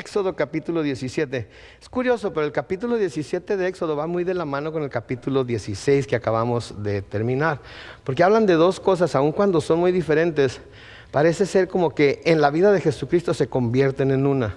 Éxodo capítulo 17. Es curioso, pero el capítulo 17 de Éxodo va muy de la mano con el capítulo 16 que acabamos de terminar, porque hablan de dos cosas, aun cuando son muy diferentes, parece ser como que en la vida de Jesucristo se convierten en una.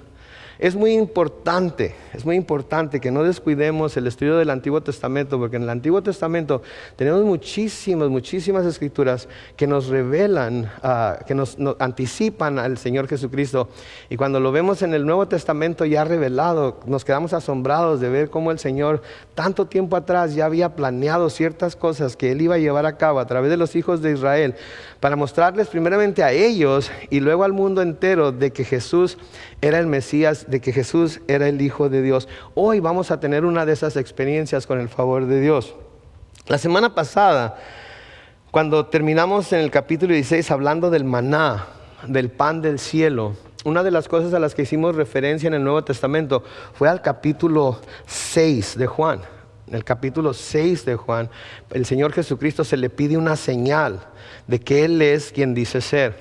Es muy importante, es muy importante que no descuidemos el estudio del Antiguo Testamento, porque en el Antiguo Testamento tenemos muchísimas, muchísimas escrituras que nos revelan, ah, que nos, nos, anticipan al Señor Jesucristo. Y cuando lo vemos en el Nuevo Testamento ya revelado, nos quedamos asombrados de ver cómo el Señor tanto tiempo atrás ya había planeado ciertas cosas que Él iba a llevar a cabo a través de los hijos de Israel para mostrarles primeramente a ellos y luego al mundo entero de que Jesús era el Mesías, de que Jesús era el Hijo de Dios. Hoy vamos a tener una de esas experiencias con el favor de Dios. La semana pasada, cuando terminamos en el capítulo 16 hablando del maná, del pan del cielo, una de las cosas a las que hicimos referencia en el Nuevo Testamento fue al capítulo 6 de Juan. En el capítulo 6 de Juan, el Señor Jesucristo se le pide una señal de que Él es quien dice ser.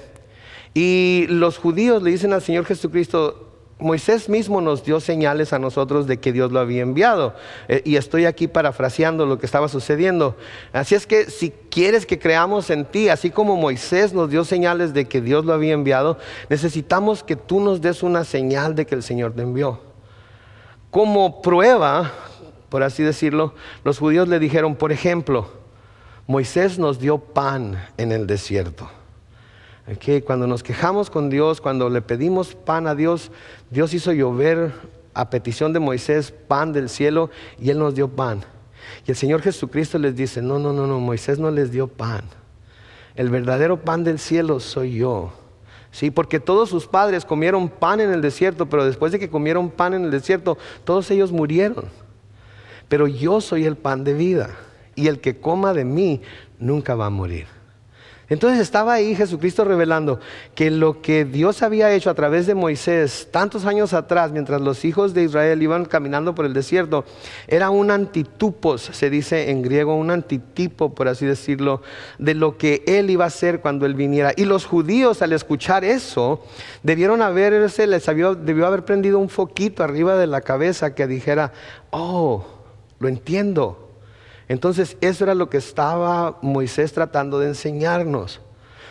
Y los judíos le dicen al Señor Jesucristo, Moisés mismo nos dio señales a nosotros de que Dios lo había enviado. Eh, y estoy aquí parafraseando lo que estaba sucediendo. Así es que si quieres que creamos en ti, así como Moisés nos dio señales de que Dios lo había enviado, necesitamos que tú nos des una señal de que el Señor te envió. Como prueba, por así decirlo, los judíos le dijeron, por ejemplo, Moisés nos dio pan en el desierto. cuando nos quejamos con Dios, cuando le pedimos pan a Dios, Dios hizo llover a petición de Moisés pan del cielo y Él nos dio pan. Y el Señor Jesucristo les dice, no, no, no, no, Moisés no les dio pan. El verdadero pan del cielo soy yo. Sí, porque todos sus padres comieron pan en el desierto, pero después de que comieron pan en el desierto, todos ellos murieron. Pero yo soy el pan de vida y el que coma de mí nunca va a morir. Entonces estaba ahí Jesucristo revelando que lo que Dios había hecho a través de Moisés tantos años atrás, mientras los hijos de Israel iban caminando por el desierto, era un antitupos, se dice en griego, un antitipo, por así decirlo, de lo que él iba a hacer cuando él viniera. Y los judíos al escuchar eso, debieron haberse, les había, debió haber prendido un foquito arriba de la cabeza que dijera, oh, lo entiendo entonces, eso era lo que estaba Moisés tratando de enseñarnos.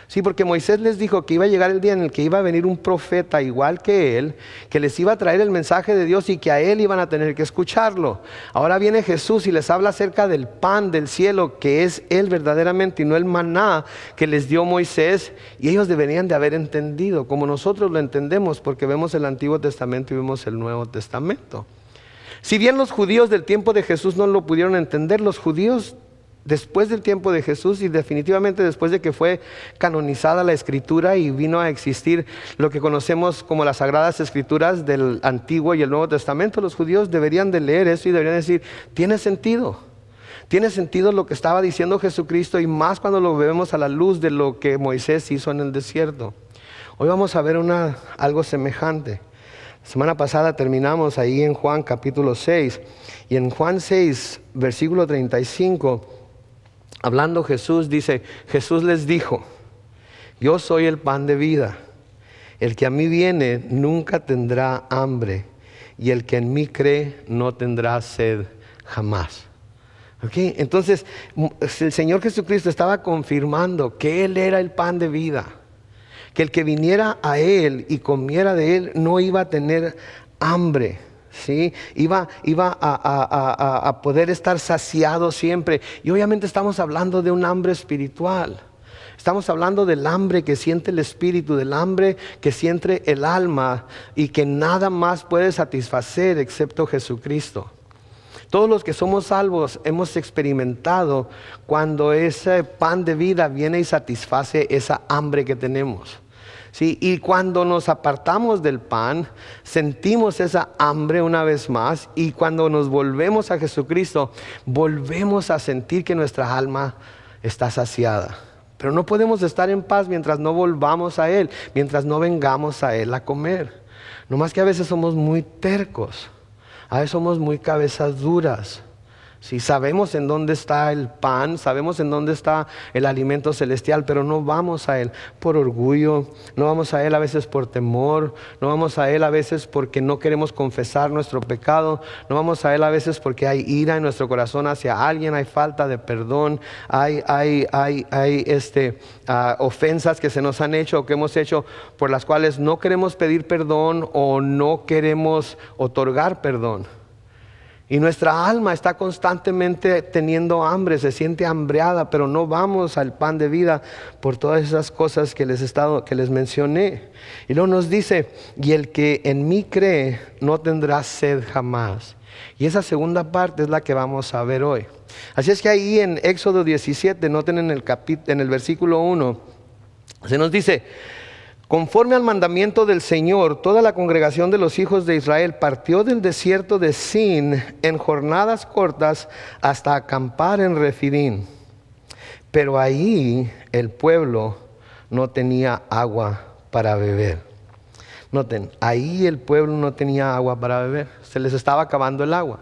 Sí, porque Moisés les dijo que iba a llegar el día en el que iba a venir un profeta igual que él, que les iba a traer el mensaje de Dios y que a él iban a tener que escucharlo. Ahora viene Jesús y les habla acerca del pan del cielo, que es él verdaderamente y no el maná que les dio Moisés. Y ellos deberían de haber entendido, como nosotros lo entendemos, porque vemos el Antiguo Testamento y vemos el Nuevo Testamento. Si bien los judíos del tiempo de Jesús no lo pudieron entender, los judíos después del tiempo de Jesús y definitivamente después de que fue canonizada la escritura y vino a existir lo que conocemos como las sagradas escrituras del Antiguo y el Nuevo Testamento, los judíos deberían de leer eso y deberían decir, tiene sentido. Tiene sentido lo que estaba diciendo Jesucristo y más cuando lo vemos a la luz de lo que Moisés hizo en el desierto. Hoy vamos a ver algo semejante. Semana pasada terminamos ahí en Juan capítulo 6 y en Juan 6 versículo 35, hablando Jesús, dice, Jesús les dijo, yo soy el pan de vida, el que a mí viene nunca tendrá hambre y el que en mí cree no tendrá sed jamás. entonces, el Señor Jesucristo estaba confirmando que Él era el pan de vida que el que viniera a él y comiera de él no iba a tener hambre. ¿Sí? Iba, iba a poder estar saciado siempre. Y obviamente estamos hablando de un hambre espiritual. Estamos hablando del hambre que siente el espíritu, del hambre que siente el alma y que nada más puede satisfacer excepto Jesucristo. Todos los que somos salvos hemos experimentado cuando ese pan de vida viene y satisface esa hambre que tenemos. ¿sí? Y cuando nos apartamos del pan, sentimos esa hambre una vez más y cuando nos volvemos a Jesucristo, volvemos a sentir que nuestra alma está saciada. Pero no podemos estar en paz mientras no volvamos a Él, mientras no vengamos a Él a comer. No más que a veces somos muy tercos, a veces somos muy cabezas duras. Si sabemos en dónde está el pan, sabemos en dónde está el alimento celestial, pero no vamos a Él por orgullo, no vamos a Él a veces por temor, no vamos a Él a veces porque no queremos confesar nuestro pecado, no vamos a Él a veces porque hay ira en nuestro corazón hacia alguien, hay falta de perdón, hay, hay, hay, hay este, ah, ofensas que se nos han hecho o que hemos hecho por las cuales no queremos pedir perdón o no queremos otorgar perdón. Y nuestra alma está constantemente teniendo hambre, se siente hambreada, pero no vamos al pan de vida por todas esas cosas que les, estado, que les mencioné. Y luego nos dice, y el que en mí cree no tendrá sed jamás. Y esa segunda parte es la que vamos a ver hoy. Así es que ahí en Éxodo 17, noten en el, en el versículo 1, se nos dice, Conforme al mandamiento del Señor, toda la congregación de los hijos de Israel partió del desierto de Sin en jornadas cortas hasta acampar en Refidín. Pero ahí el pueblo no tenía agua para beber. Noten, ahí el pueblo no tenía agua para beber. Se les estaba acabando el agua.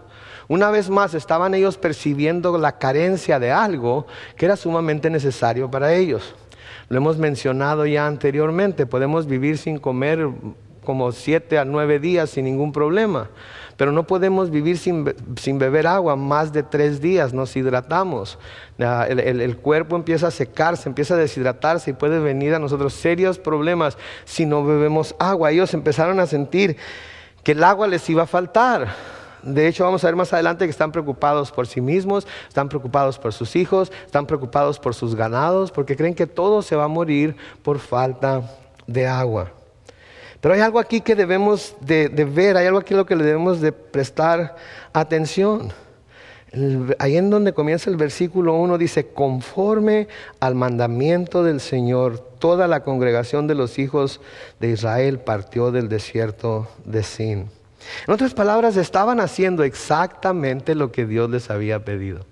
Una vez más estaban ellos percibiendo la carencia de algo que era sumamente necesario para ellos. Lo hemos mencionado ya anteriormente, podemos vivir sin comer como siete a nueve días sin ningún problema, pero no podemos vivir sin, beber agua más de tres días, nos hidratamos, ah, el, el, cuerpo empieza a secarse, empieza a deshidratarse y puede venir a nosotros serios problemas si no bebemos agua. Ellos empezaron a sentir que el agua les iba a faltar de hecho, vamos a ver más adelante que están preocupados por sí mismos, están preocupados por sus hijos, están preocupados por sus ganados, porque creen que todo se va a morir por falta de agua. Pero hay algo aquí que debemos de, ver, hay algo aquí lo que le debemos de prestar atención. ahí en donde comienza el versículo 1 dice, conforme al mandamiento del Señor, toda la congregación de los hijos de Israel partió del desierto de Sin. En otras palabras, estaban haciendo exactamente lo que Dios les había pedido.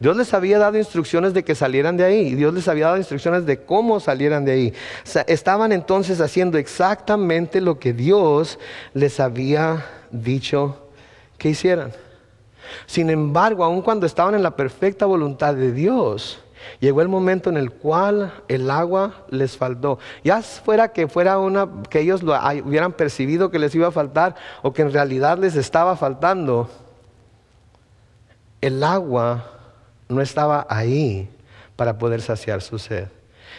Dios les había dado instrucciones de que salieran de ahí y Dios les había dado instrucciones de cómo salieran de ahí. estaban entonces haciendo exactamente lo que Dios les había dicho que hicieran. Sin embargo, aun cuando estaban en la perfecta voluntad de Dios, Llegó el momento en el cual el agua les faltó. Ya fuera que fuera una que ellos lo hubieran percibido que les iba a faltar o que en realidad les estaba faltando, el agua no estaba ahí para poder saciar su sed.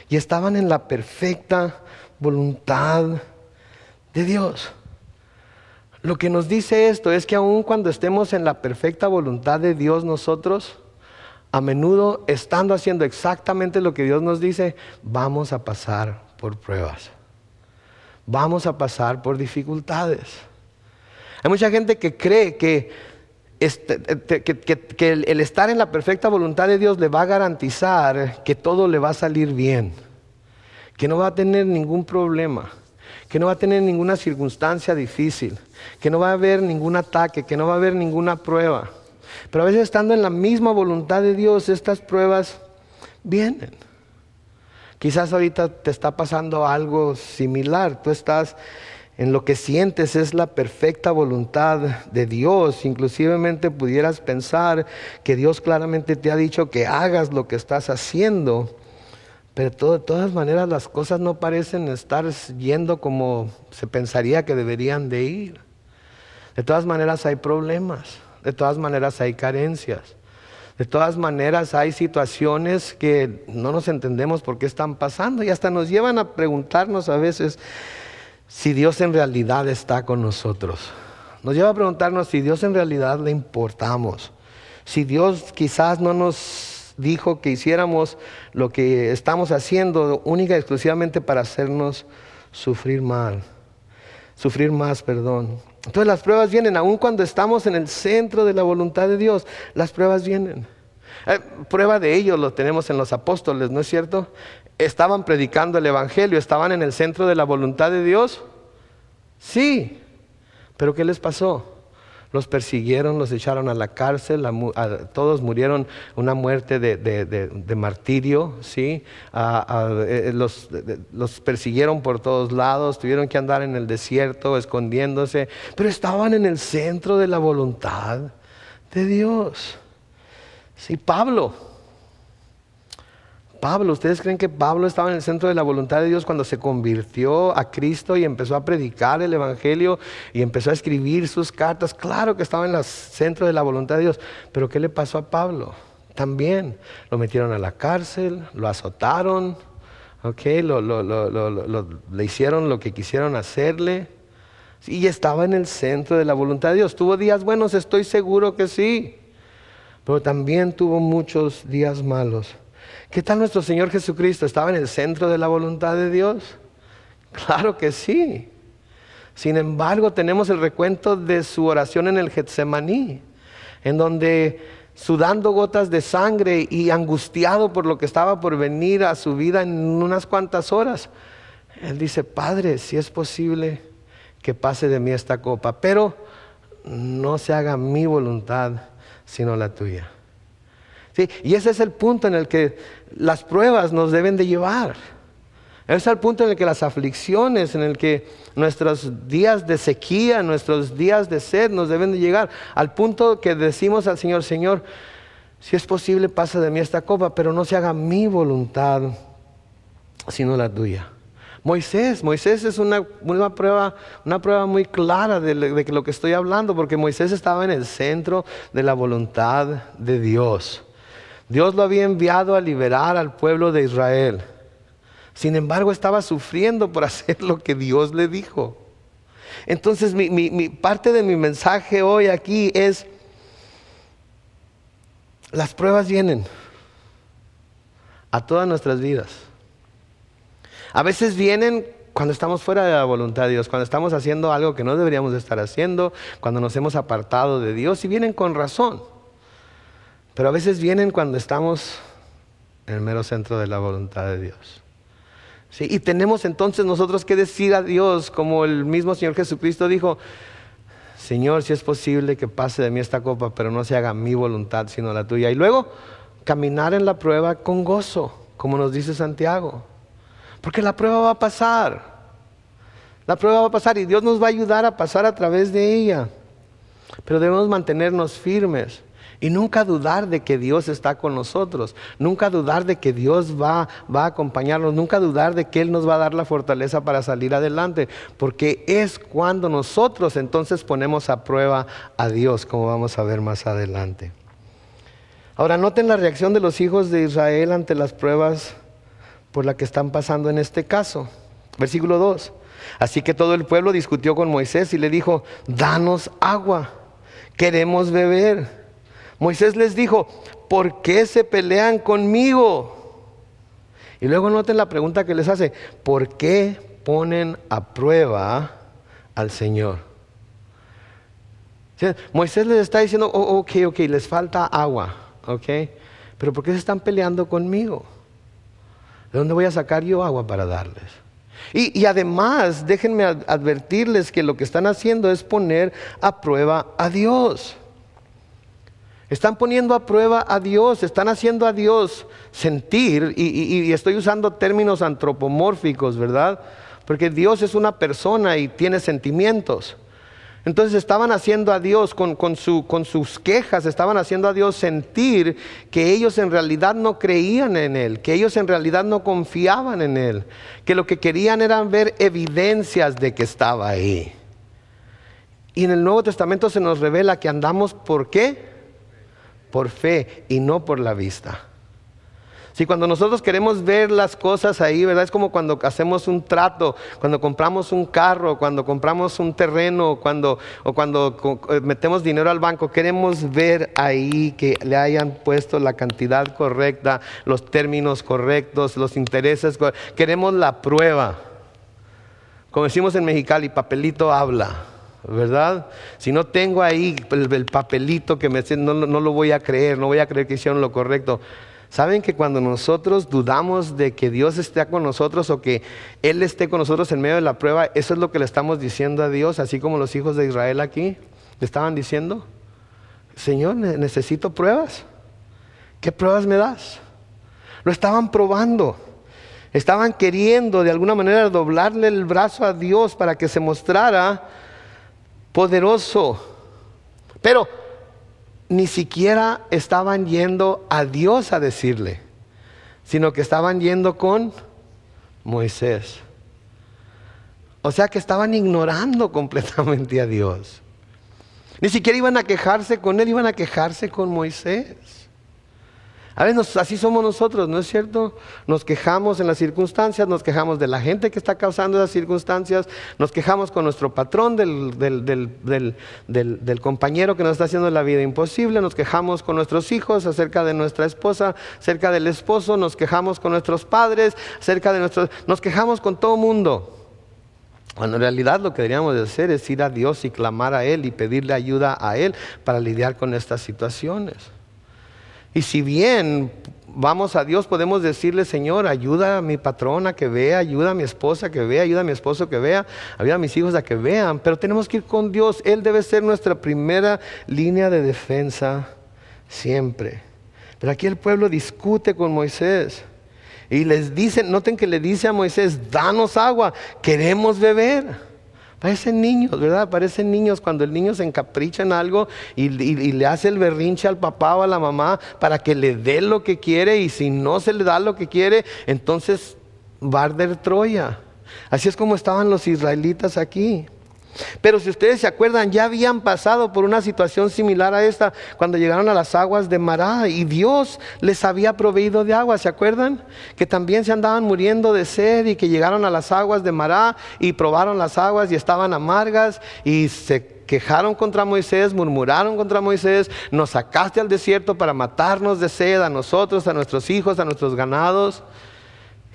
Y estaban en la perfecta voluntad de Dios. Lo que nos dice esto es que aun cuando estemos en la perfecta voluntad de Dios nosotros, a menudo estando haciendo exactamente lo que Dios nos dice, vamos a pasar por pruebas. Vamos a pasar por dificultades. Hay mucha gente que cree que, este, eh, el estar en la perfecta voluntad de Dios le va a garantizar que todo le va a salir bien, que no va a tener ningún problema que no va a tener ninguna circunstancia difícil, que no va a haber ningún ataque, que no va a haber ninguna prueba. Pero a veces estando en la misma voluntad de Dios, estas pruebas vienen. Quizás ahorita te está pasando algo similar. Tú estás en lo que sientes es la perfecta voluntad de Dios. Inclusivemente pudieras pensar que Dios claramente te ha dicho que hagas lo que estás haciendo. Pero de todas maneras las cosas no parecen estar yendo como se pensaría que deberían de ir. De todas maneras hay problemas. De todas maneras hay carencias. De todas maneras hay situaciones que no nos entendemos por qué están pasando y hasta nos llevan a preguntarnos a veces si Dios en realidad está con nosotros. Nos lleva a preguntarnos si Dios en realidad le importamos. Si Dios quizás no nos dijo que hiciéramos lo que estamos haciendo única y exclusivamente para hacernos sufrir mal. Sufrir más, perdón. Entonces las pruebas vienen, aun cuando estamos en el centro de la voluntad de Dios, las pruebas vienen. Eh, prueba de ello lo tenemos en los apóstoles, ¿no es cierto? Estaban predicando el Evangelio, estaban en el centro de la voluntad de Dios. Sí, pero ¿qué les pasó? los persiguieron, los echaron a la cárcel, todos murieron una muerte de, martirio, ¿sí? Eh, eh, los, los, persiguieron por todos lados, tuvieron que andar en el desierto escondiéndose, pero estaban en el centro de la voluntad de Dios. Sí, Pablo Pablo, ¿ustedes creen que Pablo estaba en el centro de la voluntad de Dios cuando se convirtió a Cristo y empezó a predicar el Evangelio y empezó a escribir sus cartas? Claro que estaba en el centro de la voluntad de Dios, pero ¿qué le pasó a Pablo? También lo metieron a la cárcel, lo azotaron, okay, le hicieron lo que quisieron hacerle y estaba en el centro de la voluntad de Dios. ¿Tuvo días buenos? Estoy seguro que sí, pero también tuvo muchos días malos. ¿Qué tal nuestro Señor Jesucristo? ¿Estaba en el centro de la voluntad de Dios? Claro que sí. Sin embargo, tenemos el recuento de su oración en el Getsemaní, en donde sudando gotas de sangre y angustiado por lo que estaba por venir a su vida en unas cuantas horas, él dice, Padre, si es posible que pase de mí esta copa, pero no se haga mi voluntad, sino la tuya. Y ese es el punto en el que las pruebas nos deben de llevar. Es al punto en el que las aflicciones, en el que nuestros días de sequía, nuestros días de sed nos deben de llegar. Al punto que decimos al Señor, Señor, si es posible, pasa de mí esta copa, pero no se haga mi voluntad, sino la tuya. Moisés, Moisés es una, prueba, una prueba muy clara de lo que estoy hablando, porque Moisés estaba en el centro de la voluntad de Dios. Dios lo había enviado a liberar al pueblo de Israel. Sin embargo, estaba sufriendo por hacer lo que Dios le dijo. Entonces, mi, parte de mi mensaje hoy aquí es, las pruebas vienen a todas nuestras vidas. A veces vienen cuando estamos fuera de la voluntad de Dios, cuando estamos haciendo algo que no deberíamos estar haciendo, cuando nos hemos apartado de Dios y vienen con razón. Pero a veces vienen cuando estamos en el mero centro de la voluntad de Dios. Y tenemos entonces nosotros que decir a Dios, como el mismo Señor Jesucristo dijo, Señor, si es posible que pase de mí esta copa, pero no se haga mi voluntad, sino la tuya. Y luego caminar en la prueba con gozo, como nos dice Santiago. Porque la prueba va a pasar. La prueba va a pasar y Dios nos va a ayudar a pasar a través de ella. Pero debemos mantenernos firmes. Y nunca dudar de que Dios está con nosotros, nunca dudar de que Dios va, a acompañarnos, nunca dudar de que Él nos va a dar la fortaleza para salir adelante, porque es cuando nosotros entonces ponemos a prueba a Dios, como vamos a ver más adelante. Ahora noten la reacción de los hijos de Israel ante las pruebas por las que están pasando en este caso. Versículo 2. Así que todo el pueblo discutió con Moisés y le dijo, danos agua, queremos beber. Moisés les dijo, ¿por qué se pelean conmigo? Y luego noten la pregunta que les hace, ¿por qué ponen a prueba al Señor? Moisés les está diciendo, oh, oh, ok, ok, les falta agua, ok, pero ¿por qué se están peleando conmigo? ¿De dónde voy a sacar yo agua para darles? Y, y además, déjenme advertirles que lo que están haciendo es poner a prueba a Dios. Están poniendo a prueba a Dios, están haciendo a Dios sentir, y, estoy usando términos antropomórficos, ¿verdad? Porque Dios es una persona y tiene sentimientos. Entonces estaban haciendo a Dios con, con sus quejas, estaban haciendo a Dios sentir que ellos en realidad no creían en Él, que ellos en realidad no confiaban en Él, que lo que querían era ver evidencias de que estaba ahí. Y en el Nuevo Testamento se nos revela que andamos por qué? por fe y no por la vista. Si cuando nosotros queremos ver las cosas ahí, ¿verdad? Es como cuando hacemos un trato, cuando compramos un carro, cuando compramos un terreno, cuando, o cuando eh, metemos dinero al banco, queremos ver ahí que le hayan puesto la cantidad correcta, los términos correctos, los intereses, queremos la prueba. Como decimos en Mexicali, papelito habla. ¿verdad? Si no tengo ahí el, papelito que me no, no lo voy a creer, no voy a creer que hicieron lo correcto. Saben que cuando nosotros dudamos de que Dios esté con nosotros o que Él esté con nosotros en medio de la prueba, eso es lo que le estamos diciendo a Dios, así como los hijos de Israel aquí le estaban diciendo, Señor, necesito pruebas. ¿Qué pruebas me das? Lo estaban probando. Estaban queriendo de alguna manera doblarle el brazo a Dios para que se mostrara poderoso. Pero ni siquiera estaban yendo a Dios a decirle, sino que estaban yendo con Moisés. O sea que estaban ignorando completamente a Dios. Ni siquiera iban a quejarse con él, iban a quejarse con Moisés. A veces así somos nosotros, ¿no es cierto? Nos quejamos en las circunstancias, nos quejamos de la gente que está causando esas circunstancias, nos quejamos con nuestro patrón del, compañero que nos está haciendo la vida imposible, nos quejamos con nuestros hijos acerca de nuestra esposa, acerca del esposo, nos quejamos con nuestros padres, acerca de nuestros... Nos quejamos con todo mundo. Cuando en realidad lo que deberíamos de hacer es ir a Dios y clamar a Él y pedirle ayuda a Él para lidiar con estas situaciones. Y si bien vamos a Dios, podemos decirle, Señor, ayuda a mi patrona que vea, ayuda a mi esposa que vea, ayuda a mi esposo que vea, ayuda a mis hijos a que vean, pero tenemos que ir con Dios. Él debe ser nuestra primera línea de defensa siempre. Pero aquí el pueblo discute con Moisés y les dice, noten que le dice a Moisés, danos agua, queremos beber. Parecen niños, ¿verdad? Parecen niños cuando el niño se encapricha en algo y, le hace el berrinche al papá o a la mamá para que le dé lo que quiere y si no se le da lo que quiere, entonces va a arder Troya. Así es como estaban los israelitas aquí. Pero si ustedes se acuerdan, ya habían pasado por una situación similar a esta cuando llegaron a las aguas de Mará y Dios les había proveído de agua, ¿se acuerdan? Que también se andaban muriendo de sed y que llegaron a las aguas de Mará y probaron las aguas y estaban amargas y se quejaron contra Moisés, murmuraron contra Moisés, nos sacaste al desierto para matarnos de sed a nosotros, a nuestros hijos, a nuestros ganados.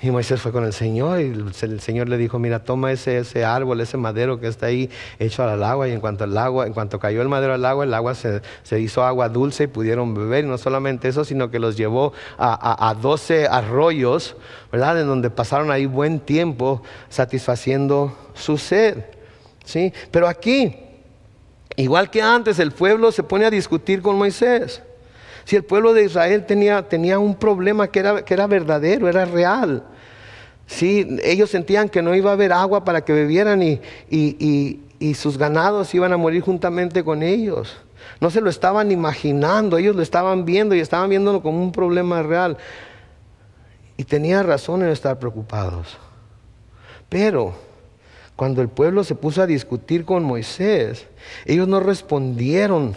Y Moisés fue con el Señor y el Señor le dijo, mira, toma ese, árbol, ese madero que está ahí hecho al agua y en cuanto al agua, en cuanto cayó el madero al agua, el agua se, hizo agua dulce y pudieron beber. Y no solamente eso, sino que los llevó a, a, 12 arroyos, ¿verdad? En donde pasaron ahí buen tiempo satisfaciendo su sed. ¿sí? Pero aquí, igual que antes, el pueblo se pone a discutir con Moisés. Si el pueblo de Israel tenía, tenía un problema que era, que era verdadero, era real. Sí, ellos sentían que no iba a haber agua para que bebieran y, y, sus ganados iban a morir juntamente con ellos. No se lo estaban imaginando, ellos lo estaban viendo y estaban viéndolo como un problema real. Y tenían razón en estar preocupados. Pero cuando el pueblo se puso a discutir con Moisés, ellos no respondieron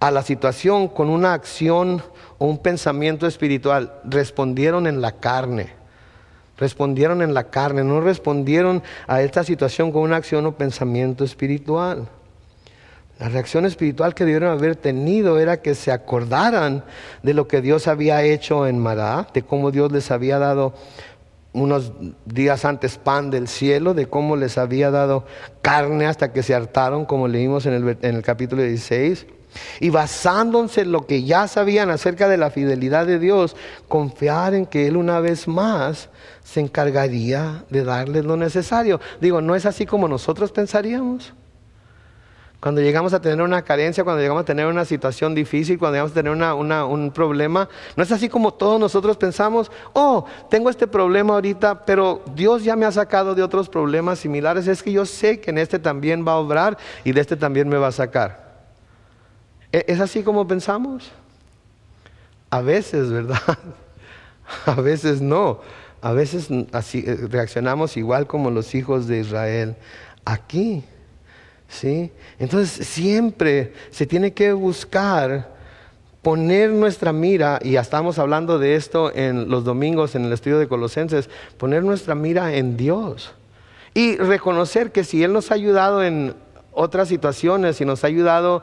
a la situación con una acción o un pensamiento espiritual, respondieron en la carne respondieron en la carne, no respondieron a esta situación con una acción o pensamiento espiritual. La reacción espiritual que debieron haber tenido era que se acordaran de lo que Dios había hecho en Mará, de cómo Dios les había dado unos días antes pan del cielo, de cómo les había dado carne hasta que se hartaron, como leímos en el, en el capítulo 16 y basándose en lo que ya sabían acerca de la fidelidad de Dios, confiar en que Él una vez más se encargaría de darles lo necesario. Digo, ¿no es así como nosotros pensaríamos? Cuando llegamos a tener una carencia, cuando llegamos a tener una situación difícil, cuando llegamos a tener un problema, no es así como todos nosotros pensamos, oh, tengo este problema ahorita, pero Dios ya me ha sacado de otros problemas similares, es que yo sé que en este también va a obrar y de este también me va a sacar. ¿E-, ¿Es así como pensamos? A veces, ¿verdad? A veces no. A veces así eh, reaccionamos igual como los hijos de Israel aquí. ¿Sí? Entonces siempre se tiene que buscar poner nuestra mira, y ya estamos hablando de esto en los domingos en el estudio de Colosenses, poner nuestra mira en Dios y reconocer que si Él nos ha ayudado en otras situaciones y nos ha ayudado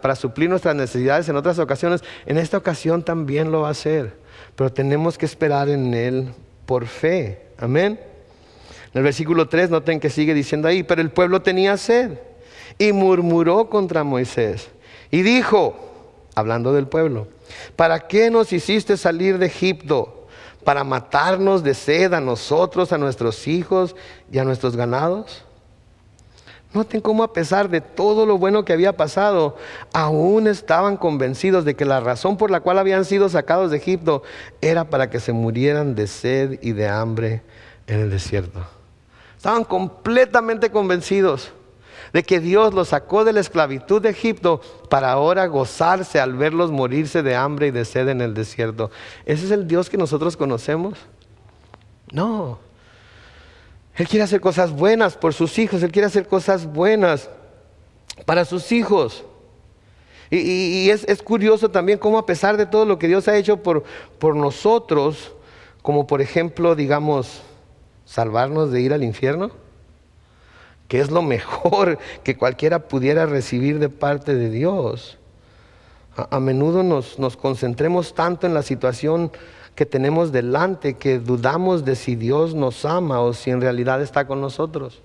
para suplir nuestras necesidades en otras ocasiones, en esta ocasión también lo va a hacer. Pero tenemos que esperar en Él por fe. Amén. En el versículo 3 noten que sigue diciendo ahí, pero el pueblo tenía sed y murmuró contra Moisés y dijo, hablando del pueblo, ¿para qué nos hiciste salir de Egipto? ¿Para matarnos de sed a nosotros, a nuestros hijos y a nuestros ganados? Noten cómo a pesar de todo lo bueno que había pasado, aún estaban convencidos de que la razón por la cual habían sido sacados de Egipto era para que se murieran de sed y de hambre en el desierto. Estaban completamente convencidos de que Dios los sacó de la esclavitud de Egipto para ahora gozarse al verlos morirse de hambre y de sed en el desierto. ¿Ese es el Dios que nosotros conocemos? No, él quiere hacer cosas buenas por sus hijos, Él quiere hacer cosas buenas para sus hijos. Y, es, curioso también cómo a pesar de todo lo que Dios ha hecho por, por nosotros, como por ejemplo, digamos, salvarnos de ir al infierno, que es lo mejor que cualquiera pudiera recibir de parte de Dios. A, menudo nos, nos, concentremos tanto en la situación que tenemos delante, que dudamos de si Dios nos ama o si en realidad está con nosotros.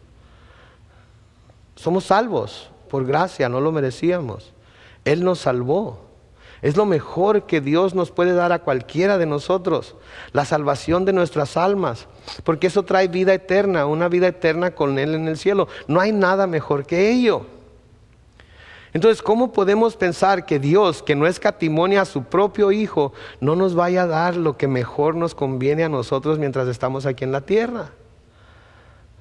Somos salvos por gracia, no lo merecíamos. Él nos salvó. Es lo mejor que Dios nos puede dar a cualquiera de nosotros, la salvación de nuestras almas, porque eso trae vida eterna, una vida eterna con Él en el cielo. No hay nada mejor que ello. Entonces, ¿cómo podemos pensar que Dios, que no es escatimonia a su propio Hijo, no nos vaya a dar lo que mejor nos conviene a nosotros mientras estamos aquí en la tierra?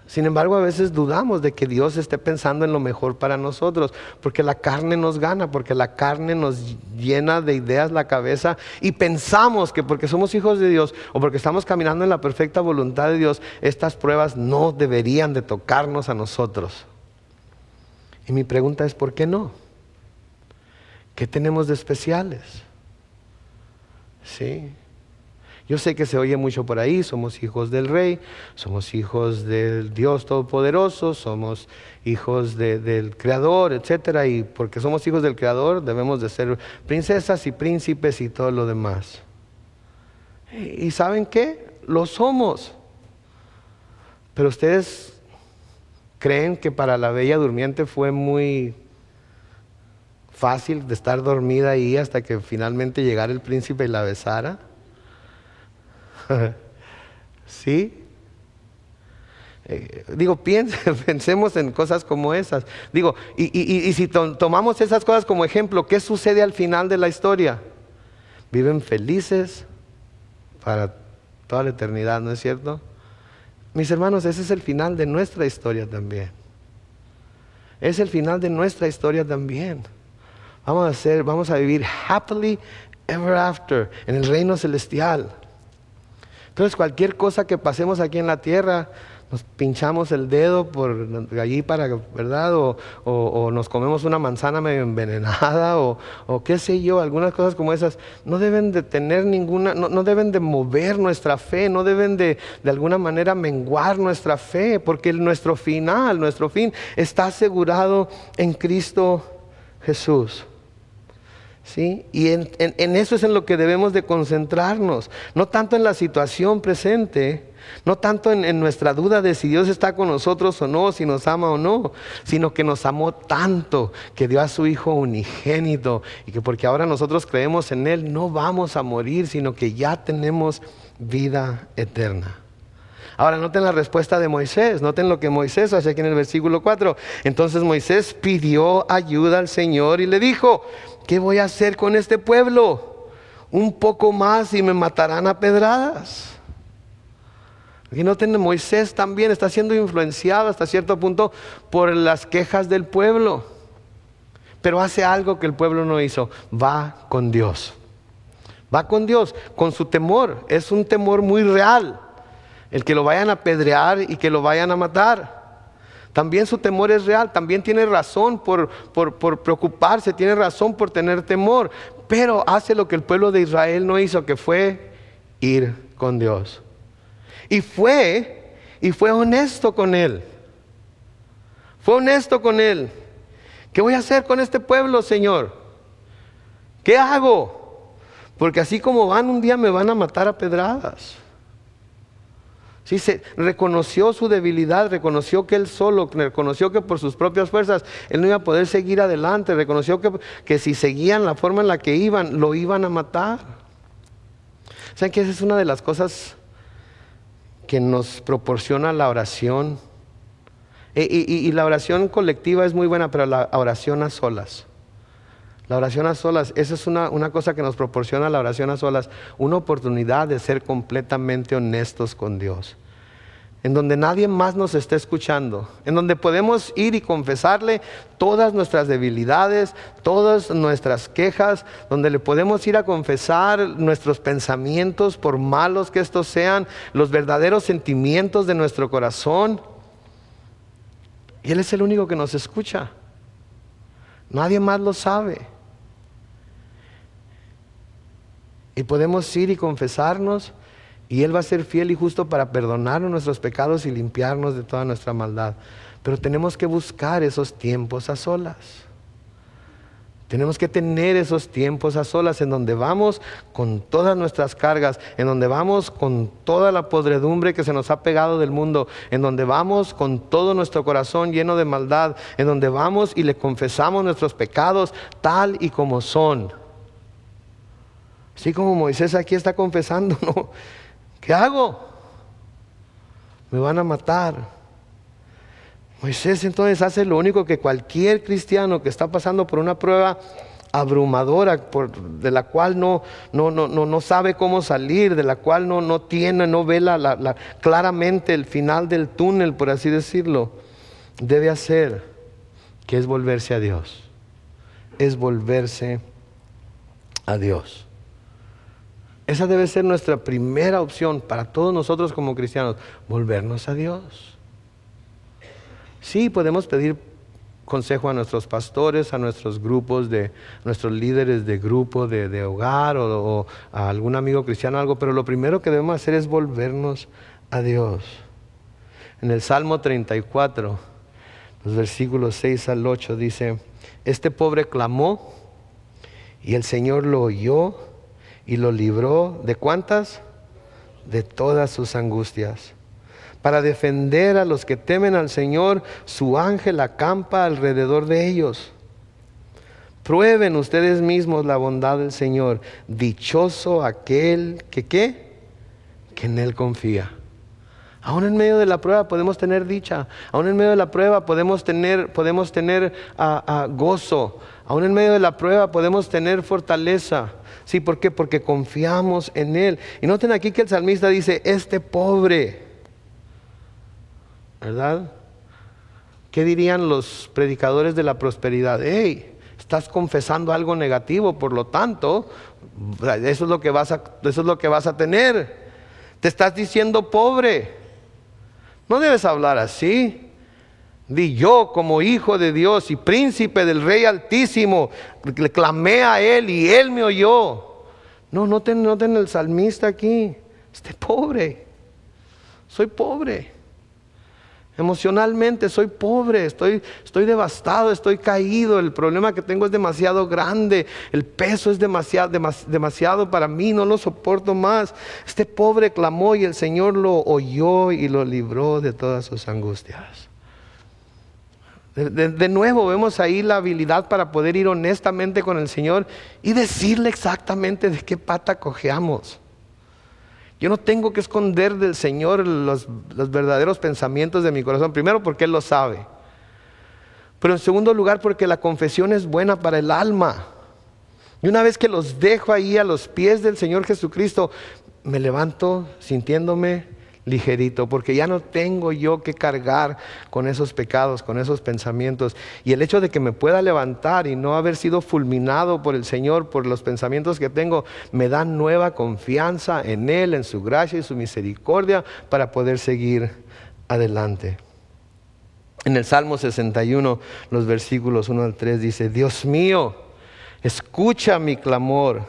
Sin embargo, a veces dudamos de que Dios esté pensando en lo mejor para nosotros, porque la carne nos gana, porque la carne nos llena de ideas la cabeza y pensamos que porque somos hijos de Dios o porque estamos caminando en la perfecta voluntad de Dios, estas pruebas no deberían de tocarnos a nosotros. Y mi pregunta es, ¿por qué no? ¿Qué tenemos de especiales? Sí. Yo sé que se oye mucho por ahí, somos hijos del rey, somos hijos del Dios Todopoderoso, somos hijos del Creador, etc. Y porque somos hijos del Creador debemos de ser princesas y príncipes y todo lo demás. ¿Y saben qué? Lo somos. Pero ustedes creen que para la Bella Durmiente fue muy fácil de estar dormida ahí hasta que finalmente llegara el príncipe y la besara. ¿Sí? Eh, digo, pensemos en cosas como esas. Digo, y, y, y si tomamos esas cosas como ejemplo, ¿qué sucede al final de la historia? Viven felices para toda la eternidad, ¿no es cierto? Mis hermanos, ese es el final de nuestra historia también. Es el final de nuestra historia también. Vamos a ser, vamos a vivir happily ever after en el reino celestial. Entonces, cualquier cosa que pasemos aquí en la tierra nos pinchamos el dedo por allí para, ¿verdad? O, nos comemos una manzana medio envenenada o, o, qué sé yo, algunas cosas como esas, no deben de tener ninguna, no, deben de mover nuestra fe, no deben de de alguna manera menguar nuestra fe, porque nuestro final, nuestro fin está asegurado en Cristo Jesús. ¿Sí? Y en eso es en lo que debemos de concentrarnos, no tanto en la situación presente, no tanto en, nuestra duda de si Dios está con nosotros o no, si nos ama o no, sino que nos amó tanto que dio a su Hijo unigénito y que porque ahora nosotros creemos en Él no vamos a morir, sino que ya tenemos vida eterna. Ahora noten la respuesta de Moisés, noten lo que Moisés hace aquí en el versículo 4. Entonces Moisés pidió ayuda al Señor y le dijo, ¿qué voy a hacer con este pueblo? Un poco más y me matarán a pedradas. Y tiene Moisés también está siendo influenciado hasta cierto punto por las quejas del pueblo. Pero hace algo que el pueblo no hizo. Va con Dios. Va con Dios, con su temor. Es un temor muy real. El que lo vayan a apedrear y que lo vayan a matar. También su temor es real. También tiene razón por preocuparse. Tiene razón por tener temor. Pero hace lo que el pueblo de Israel no hizo, que fue ir con Dios. Y fue, y fue honesto con él. Fue honesto con él. ¿Qué voy a hacer con este pueblo, Señor? ¿Qué hago? Porque así como van, un día me van a matar a pedradas. Sí, se reconoció su debilidad, reconoció que él solo, reconoció que por sus propias fuerzas él no iba a poder seguir adelante, reconoció que, que si seguían la forma en la que iban, lo iban a matar. ¿Saben que esa es una de las cosas que nos proporciona la oración. E, y, la oración colectiva es muy buena, pero la oración a solas. La oración a solas, esa es una cosa que nos proporciona la oración a solas, una oportunidad de ser completamente honestos con Dios en donde nadie más nos esté escuchando, en donde podemos ir y confesarle todas nuestras debilidades, todas nuestras quejas, donde le podemos ir a confesar nuestros pensamientos, por malos que estos sean, los verdaderos sentimientos de nuestro corazón. Y Él es el único que nos escucha. Nadie más lo sabe. Y podemos ir y confesarnos y Él va a ser fiel y justo para perdonar nuestros pecados y limpiarnos de toda nuestra maldad. Pero tenemos que buscar esos tiempos a solas. Tenemos que tener esos tiempos a solas en donde vamos con todas nuestras cargas, en donde vamos con toda la podredumbre que se nos ha pegado del mundo, en donde vamos con todo nuestro corazón lleno de maldad, en donde vamos y le confesamos nuestros pecados tal y como son. Así como Moisés aquí está confesando, ¿no? ¿Qué hago? Me van a matar. Moisés entonces hace lo único que cualquier cristiano que está pasando por una prueba abrumadora de la cual no, sabe cómo salir, de la cual no, tiene, no ve claramente el final del túnel, por así decirlo, debe hacer, que es volverse a Dios. Es volverse a Dios. Esa debe ser nuestra primera opción para todos nosotros como cristianos, volvernos a Dios. Sí, podemos pedir consejo a nuestros pastores, a nuestros grupos, de nuestros líderes de grupo, de, hogar o, o, a algún amigo cristiano, algo, pero lo primero que debemos hacer es volvernos a Dios. En el Salmo 34, los versículos 6 al 8 dice, este pobre clamó y el Señor lo oyó y lo libró de cuántas? De todas sus angustias. Para defender a los que temen al Señor, su ángel acampa alrededor de ellos. Prueben ustedes mismos la bondad del Señor. Dichoso aquel que qué? Que en Él confía. Aún en medio de la prueba podemos tener dicha, aún en medio de la prueba podemos tener, podemos tener ah, ah, gozo, aún en medio de la prueba podemos tener fortaleza, Sí, ¿por qué? Porque confiamos en Él. Y noten aquí que el salmista dice, este pobre, ¿verdad? ¿Qué dirían los predicadores de la prosperidad? Ey, Estás confesando algo negativo, por lo tanto, eso es lo que vas a, eso es lo que vas a tener. Te estás diciendo pobre. No debes hablar así. Di yo como hijo de Dios y príncipe del Rey Altísimo, le clamé a Él y Él me oyó. No, no noten el salmista aquí. Este pobre. Soy pobre. Emocionalmente soy pobre, estoy, estoy devastado, estoy caído, el problema que tengo es demasiado grande, el peso es demasiado, demasiado para mí, no lo soporto más. Este pobre clamó y el Señor lo oyó y lo libró de todas sus angustias. De, nuevo vemos ahí la habilidad para poder ir honestamente con el Señor y decirle exactamente de qué pata cojeamos. Yo no tengo que esconder del Señor los, los verdaderos pensamientos de mi corazón. Primero porque Él lo sabe. Pero en segundo lugar porque la confesión es buena para el alma. Y una vez que los dejo ahí a los pies del Señor Jesucristo, me levanto sintiéndome ligerito, porque ya no tengo yo que cargar con esos pecados, con esos pensamientos. Y el hecho de que me pueda levantar y no haber sido fulminado por el Señor, por los pensamientos que tengo, me da nueva confianza en Él, en su gracia y su misericordia para poder seguir adelante. En el Salmo 61, los versículos 1 al 3 dice, Dios mío, escucha mi clamor,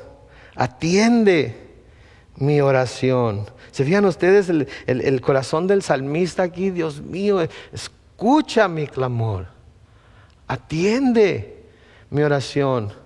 atiende mi oración. ¿Se fijan ustedes el, corazón del salmista aquí? Dios mío, escucha mi clamor. Atiende mi oración.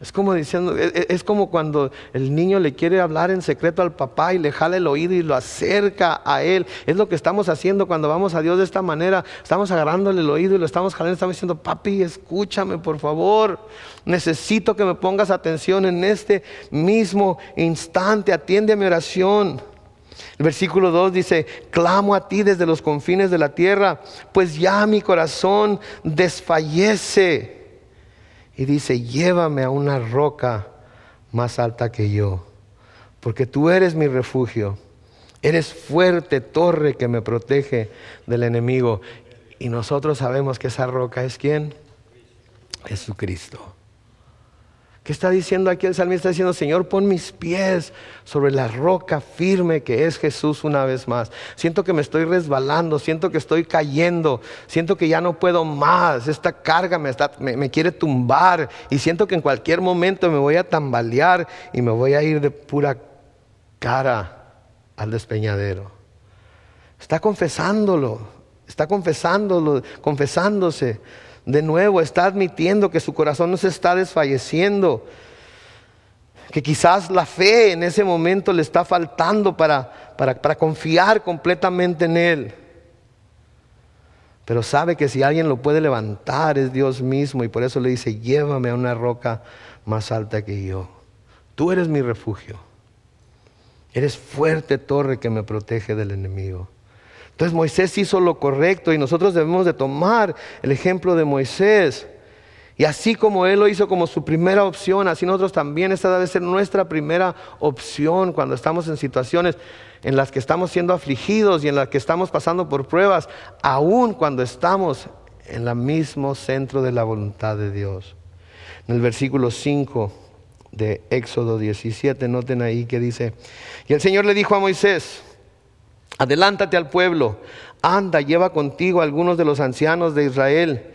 Es como diciendo, e, e, es, como cuando el niño le quiere hablar en secreto al papá y le jale el oído y lo acerca a él. Es lo que estamos haciendo cuando vamos a Dios de esta manera. Estamos agarrándole el oído y lo estamos jalando, estamos diciendo, papi, escúchame por favor. Necesito que me pongas atención en este mismo instante. Atiende a mi oración. El versículo 2 dice, clamo a ti desde los confines de la tierra, pues ya mi corazón desfallece y dice, llévame a una roca más alta que yo, porque tú eres mi refugio, eres fuerte torre que me protege del enemigo. Y nosotros sabemos que esa roca es quién? Jesucristo. ¿Qué está diciendo aquí el salmista? Está diciendo, Señor, pon mis pies sobre la roca firme que es Jesús una vez más. Siento que me estoy resbalando, siento que estoy cayendo, siento que ya no puedo más, esta carga me, está, me quiere tumbar y siento que en cualquier momento me voy a tambalear y me voy a ir de pura cara al despeñadero. Está confesándolo, está confesándolo, confesándose. De nuevo, está admitiendo que su corazón no se está desfalleciendo, que quizás la fe en ese momento le está faltando para, para, confiar completamente en Él. Pero sabe que si alguien lo puede levantar es Dios mismo y por eso le dice, llévame a una roca más alta que yo. Tú eres mi refugio. Eres fuerte torre que me protege del enemigo. Entonces Moisés hizo lo correcto y nosotros debemos de tomar el ejemplo de Moisés. Y así como Él lo hizo como su primera opción, así nosotros también esta debe ser nuestra primera opción cuando estamos en situaciones en las que estamos siendo afligidos y en las que estamos pasando por pruebas, aun cuando estamos en el mismo centro de la voluntad de Dios. En el versículo 5 de Éxodo 17, noten ahí que dice, y el Señor le dijo a Moisés, Adelántate al pueblo, anda, lleva contigo a algunos de los ancianos de Israel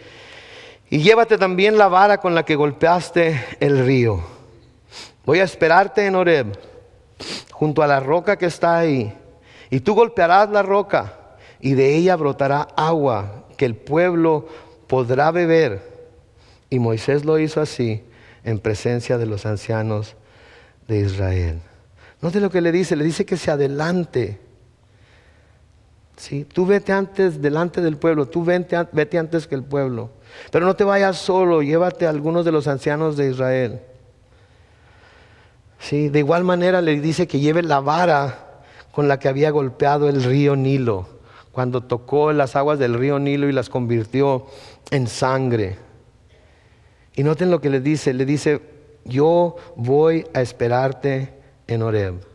y llévate también la vara con la que golpeaste el río. Voy a esperarte en Oreb, junto a la roca que está ahí, y tú golpearás la roca y de ella brotará agua que el pueblo podrá beber. Y Moisés lo hizo así en presencia de los ancianos de Israel. ¿No Note lo que le dice, le dice que se adelante. ¿sí? Tú vete antes delante del pueblo, tú vete antes que el pueblo. Pero no te vayas solo, llévate a algunos de los ancianos de Israel. ¿Sí? De igual manera le dice que lleve la vara con la que había golpeado el río Nilo, cuando tocó las aguas del río Nilo y las convirtió en sangre. Y noten lo que le dice, le dice, yo voy a esperarte en Oreb.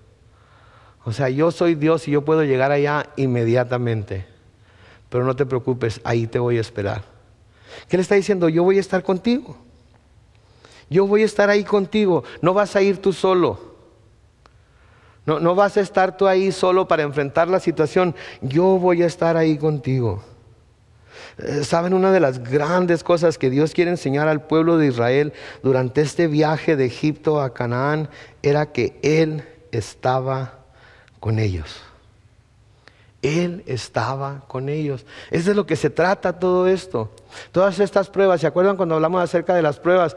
O sea, yo soy Dios y yo puedo llegar allá inmediatamente. Pero no te preocupes, ahí te voy a esperar. ¿Qué le está diciendo? Yo voy a estar contigo. Yo voy a estar ahí contigo. No vas a ir tú solo. No, no, vas a estar tú ahí solo para enfrentar la situación. Yo voy a estar ahí contigo. Eh, ¿Saben una de las grandes cosas que Dios quiere enseñar al pueblo de Israel durante este viaje de Egipto a Canaán? Era que Él estaba con ellos. Él estaba con ellos. Es de lo que se trata todo esto. Todas estas pruebas, ¿se acuerdan cuando hablamos acerca de las pruebas?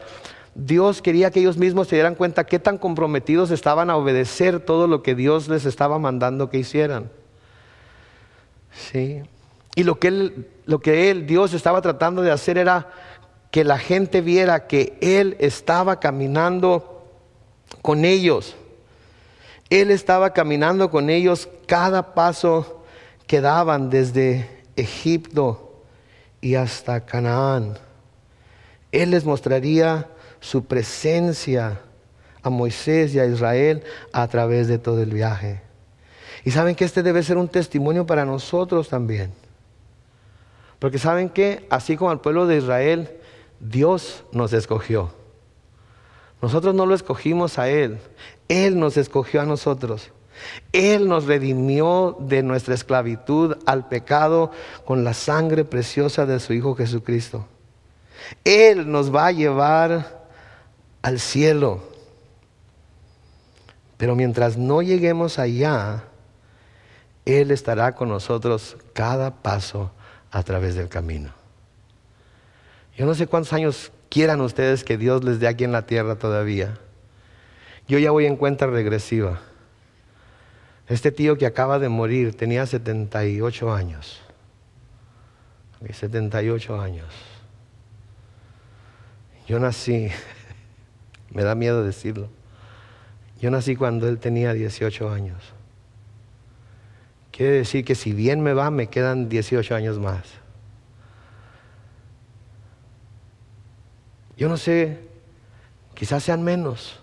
Dios quería que ellos mismos se dieran cuenta qué tan comprometidos estaban a obedecer todo lo que Dios les estaba mandando que hicieran. Sí. Y lo que lo que él Dios estaba tratando de hacer era que la gente viera que él estaba caminando con ellos. Él estaba caminando con ellos cada paso que daban desde Egipto y hasta Canaán. Él les mostraría su presencia a Moisés y a Israel a través de todo el viaje. Y saben que este debe ser un testimonio para nosotros también. Porque saben que así como al pueblo de Israel, Dios nos escogió. Nosotros no lo escogimos a Él, él nos escogió a nosotros. Él nos redimió de nuestra esclavitud al pecado con la sangre preciosa de su Hijo Jesucristo. Él nos va a llevar al cielo. Pero mientras no lleguemos allá, Él estará con nosotros cada paso a través del camino. Yo no sé cuántos años quieran ustedes que Dios les dé aquí en la tierra todavía. Yo ya voy en cuenta regresiva. Este tío que acaba de morir tenía 78 años. 78 años. Yo nací, me da miedo decirlo, yo nací cuando él tenía 18 años. Quiere decir que si bien me va, me quedan 18 años más. Yo no sé, quizás sean menos.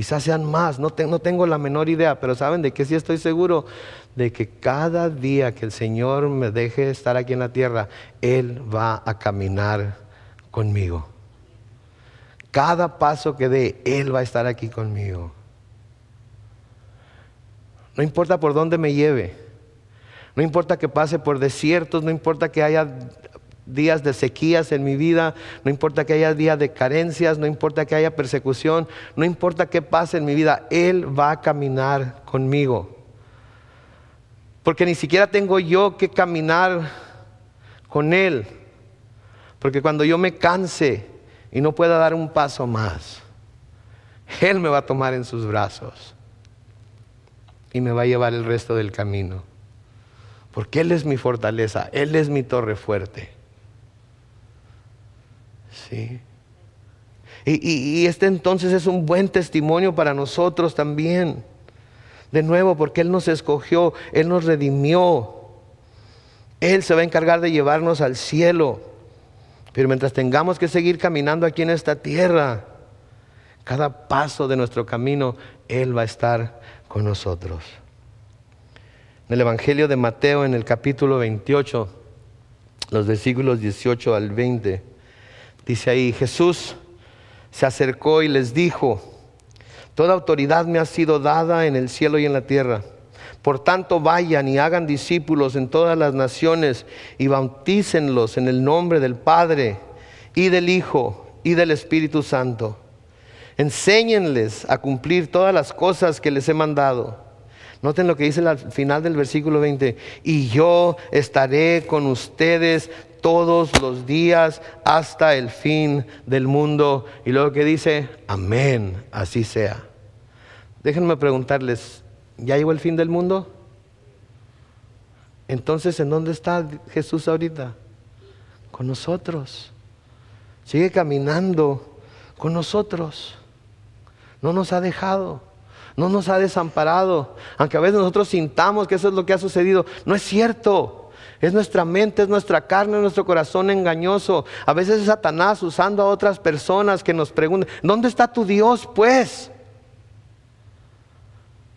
Quizás sean más, no, no tengo la menor idea, pero saben de qué sí estoy seguro, de que cada día que el Señor me deje estar aquí en la tierra, Él va a caminar conmigo. Cada paso que dé, Él va a estar aquí conmigo. No importa por dónde me lleve, no importa que pase por desiertos, no importa que haya días de sequías en mi vida, no importa que haya días de carencias, no importa que haya persecución, no importa qué pase en mi vida, Él va a caminar conmigo. Porque ni siquiera tengo yo que caminar con Él. Porque cuando yo me canse y no pueda dar un paso más, Él me va a tomar en sus brazos y me va a llevar el resto del camino. Porque Él es mi fortaleza, Él es mi torre fuerte. Sí. Y, este entonces es un buen testimonio para nosotros también. De nuevo, porque Él nos escogió, Él nos redimió. Él se va a encargar de llevarnos al cielo. Pero mientras tengamos que seguir caminando aquí en esta tierra, cada paso de nuestro camino, Él va a estar con nosotros. En el Evangelio de Mateo, en el capítulo 28, los versículos 18 al 20. Dice ahí, Jesús se acercó y les dijo, Toda autoridad me ha sido dada en el cielo y en la tierra. Por tanto, vayan y hagan discípulos en todas las naciones y bautícenlos en el nombre del Padre y del Hijo y del Espíritu Santo. Enséñenles a cumplir todas las cosas que les he mandado. Noten lo que dice al final del versículo 20. Y yo estaré con ustedes todos los días hasta el fin del mundo. Y luego que dice, amén, así sea. Déjenme preguntarles, ¿ya llegó el fin del mundo? Entonces, ¿en dónde está Jesús ahorita? Con nosotros. Sigue caminando con nosotros. No nos ha dejado. No nos ha desamparado. Aunque a veces nosotros sintamos que eso es lo que ha sucedido. No es cierto. Es nuestra mente, es nuestra carne, es nuestro corazón engañoso. A veces es Satanás usando a otras personas que nos preguntan, ¿dónde está tu Dios pues?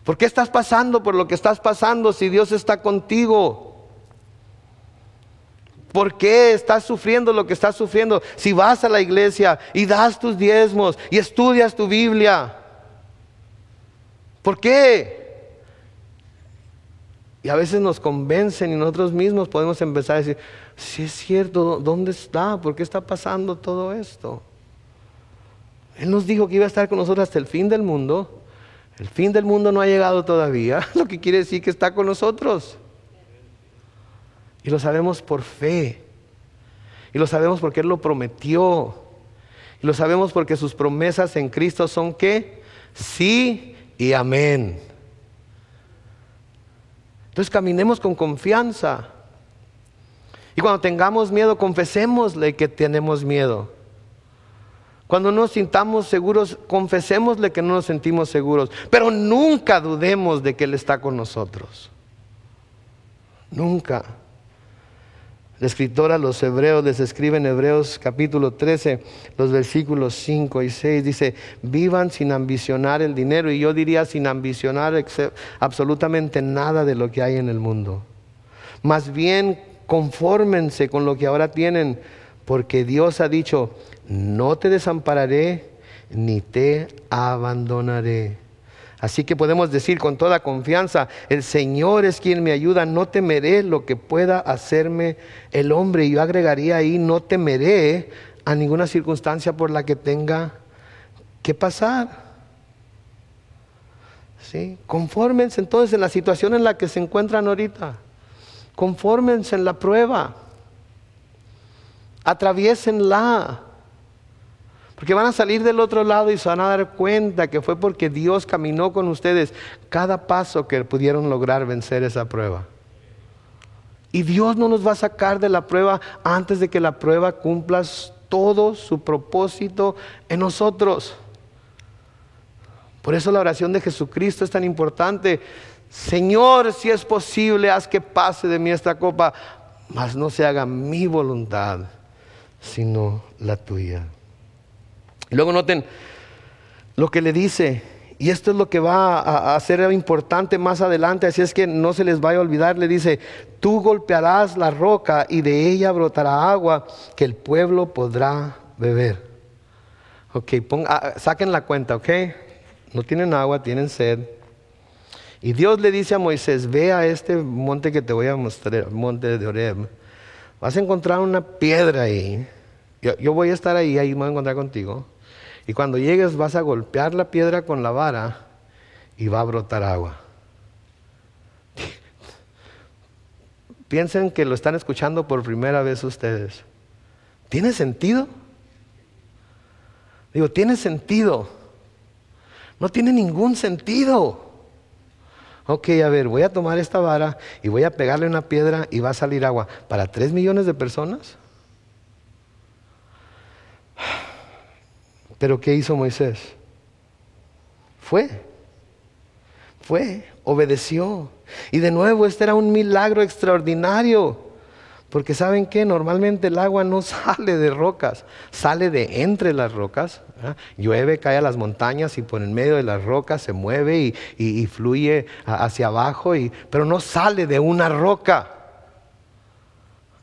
¿Por qué estás pasando por lo que estás pasando si Dios está contigo? ¿Por qué estás sufriendo lo que estás sufriendo? Si vas a la iglesia y das tus diezmos y estudias tu Biblia. ¿Por qué? Y a veces nos convencen y nosotros mismos podemos empezar a decir, si es cierto, ¿dónde está? ¿Por qué está pasando todo esto? Él nos dijo que iba a estar con nosotros hasta el fin del mundo. El fin del mundo no ha llegado todavía, lo que quiere decir que está con nosotros. Y lo sabemos por fe. Y lo sabemos porque Él lo prometió. Y lo sabemos porque sus promesas en Cristo son que sí y amén. Entonces caminemos con confianza. Y cuando tengamos miedo, confesémosle que tenemos miedo. Cuando no nos sintamos seguros, confesémosle que no nos sentimos seguros. Pero nunca dudemos de que Él está con nosotros. Nunca. La escritora los hebreos les escribe en Hebreos capítulo 13, los versículos 5 y 6, dice, vivan sin ambicionar el dinero y yo diría sin ambicionar absolutamente nada de lo que hay en el mundo. Más bien confórmense con lo que ahora tienen, porque Dios ha dicho, no te desampararé ni te abandonaré. Así que podemos decir con toda confianza, el Señor es quien me ayuda, no temeré lo que pueda hacerme el hombre. Y yo agregaría ahí, no temeré a ninguna circunstancia por la que tenga que pasar. ¿Sí? Confórmense entonces en la situación en la que se encuentran ahorita. Confórmense en la prueba. Atraviesenla porque van a salir del otro lado y se van a dar cuenta que fue porque Dios caminó con ustedes cada paso que pudieron lograr vencer esa prueba. Y Dios no nos va a sacar de la prueba antes de que la prueba cumpla todo su propósito en nosotros. Por eso la oración de Jesucristo es tan importante. Señor, si es posible, haz que pase de mí esta copa, mas no se haga mi voluntad, sino la tuya. Luego noten lo que le dice, y esto es lo que va a, ser importante más adelante, así es que no se les vaya a olvidar, le dice, tú golpearás la roca y de ella brotará agua que el pueblo podrá beber. Ok, ah, saquen la cuenta, ok. No tienen agua, tienen sed. Y Dios le dice a Moisés, ve a este monte que te voy a mostrar, monte de Oreb. Vas a encontrar una piedra ahí. Yo, yo voy a estar ahí, ahí me voy a encontrar contigo. Y cuando llegues vas a golpear la piedra con la vara y va a brotar agua. Piensen que lo están escuchando por primera vez ustedes. ¿Tiene sentido? Digo, ¿tiene sentido? No tiene ningún sentido. Ok, a ver, voy a tomar esta vara y voy a pegarle una piedra y va a salir agua. ¿Para tres millones de personas? Pero ¿qué hizo Moisés? Fue, fue, obedeció. Y de nuevo, este era un milagro extraordinario. Porque saben que normalmente el agua no sale de rocas, sale de entre las rocas. ¿ah? Llueve, cae a las montañas y por en medio de las rocas se mueve y, fluye hacia abajo, pero no sale de una roca.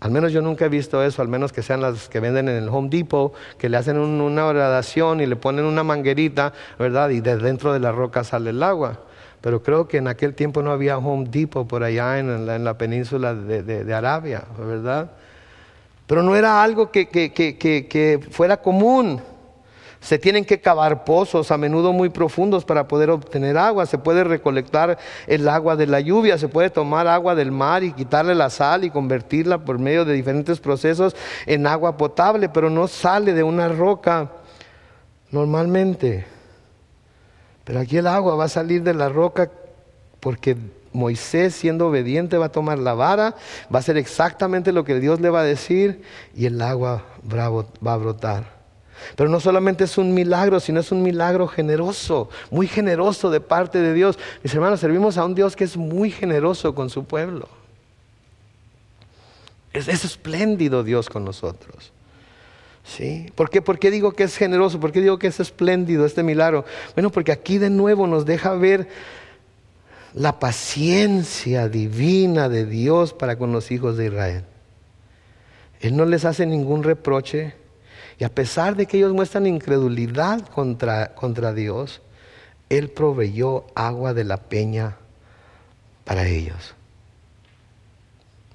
Al menos yo nunca he visto eso, al menos que sean las que venden en el Home Depot, que le hacen una gradación y le ponen una manguerita, ¿verdad? Y desde dentro de la roca sale el agua. Pero creo que en aquel tiempo no había Home Depot por allá en la, península de, Arabia, ¿verdad? Pero no era algo que fuera común. Se tienen que cavar pozos, a menudo muy profundos, para poder obtener agua. Se puede recolectar el agua de la lluvia, se puede tomar agua del mar y quitarle la sal y convertirla por medio de diferentes procesos en agua potable, pero no sale de una roca normalmente. Pero aquí el agua va a salir de la roca porque Moisés, siendo obediente, va a tomar la vara, va a hacer exactamente lo que Dios le va a decir y el agua va a brotar. Pero no solamente es un milagro, sino es un milagro generoso, muy generoso de parte de Dios. Mis hermanos, servimos a un Dios que es muy generoso con su pueblo. Es, espléndido Dios con nosotros. ¿Sí? ¿Por ¿Por qué digo que es generoso? ¿Por qué digo que es espléndido este milagro? Bueno, porque aquí de nuevo nos deja ver la paciencia divina de Dios para con los hijos de Israel. Él no les hace ningún reproche, y a pesar de que ellos muestran incredulidad contra, contra Dios, Él proveyó agua de la peña para ellos.